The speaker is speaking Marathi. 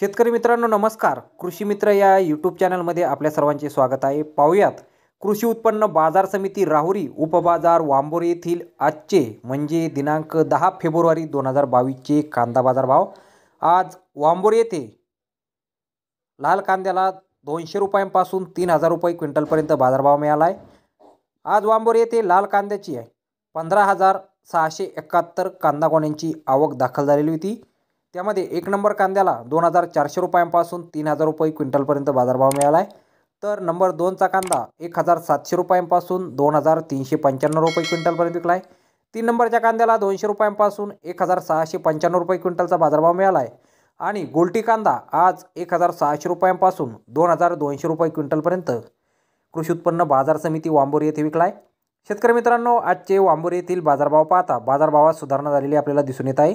शेतकरी मित्रांनो नमस्कार कृषी मित्र या यूट्यूब चॅनलमध्ये आपल्या सर्वांचे स्वागत आहे पाहुयात कृषी उत्पन्न बाजार समिती राहुरी उपबाजार वांबोरे येथील आजचे म्हणजे दिनांक दहा फेब्रुवारी दोन हजार बावीसचे कांदा बाजार भाव आज वांबोर येथे लाल कांद्याला दोनशे रुपयांपासून तीन हजार रुपये क्विंटलपर्यंत बाजारभाव मिळाला आहे आज वांबोरे येथे लाल कांद्याची आहे पंधरा हजार सहाशे एकाहत्तर कांदा कोण्यांची आवक दाखल झालेली होती त्यामध्ये एक नंबर कांद्याला दोन हजार चारशे रुपयांपासून तीन हजार रुपये क्विंटलपर्यंत बाजारभाव मिळाला आहे तर नंबर दोनचा कांदा एक हजार सातशे रुपयांपासून दोन हजार तीनशे पंच्याण्णव रुपये क्विंटलपर्यंत विकला आहे तीन नंबरच्या कांद्याला दोनशे रुपयांपासून एक हजार सहाशे पंच्याण्णव रुपये क्विंटलचा बाजारभाव मिळाला आहे आणि गोल्टी कांदा आज एक हजार सहाशे रुपयांपासून दोन हजार दोनशे रुपये क्विंटलपर्यंत कृषी उत्पन्न बाजार समिती वांबोरी येथे विकला आहे शेतकरी मित्रांनो आजचे वांबोरी येथील बाजारभाव पाहता बाजारभावात सुधारणा झालेली आपल्याला दिसून येत आहे